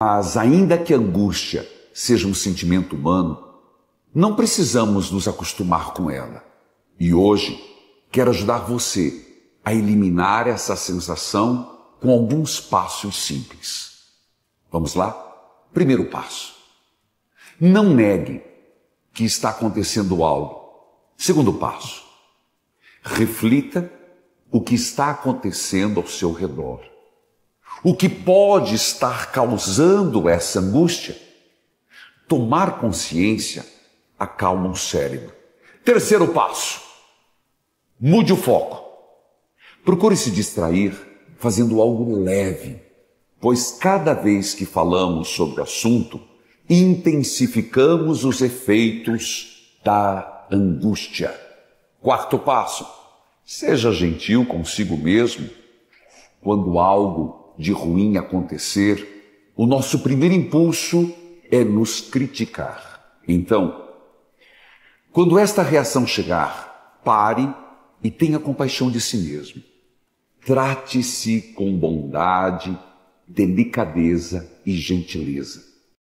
Mas, ainda que a angústia seja um sentimento humano, não precisamos nos acostumar com ela. E hoje quero ajudar você a eliminar essa sensação com alguns passos simples. Vamos lá? Primeiro passo. Não negue que está acontecendo algo. Segundo passo. Reflita o que está acontecendo ao seu redor o que pode estar causando essa angústia. Tomar consciência acalma o cérebro. Terceiro passo: mude o foco. Procure se distrair fazendo algo leve, pois cada vez que falamos sobre o assunto, intensificamos os efeitos da angústia. Quarto passo: seja gentil consigo mesmo quando algo de ruim acontecer, o nosso primeiro impulso é nos criticar. Então, quando esta reação chegar, pare e tenha compaixão de si mesmo. Trate-se com bondade, delicadeza e gentileza.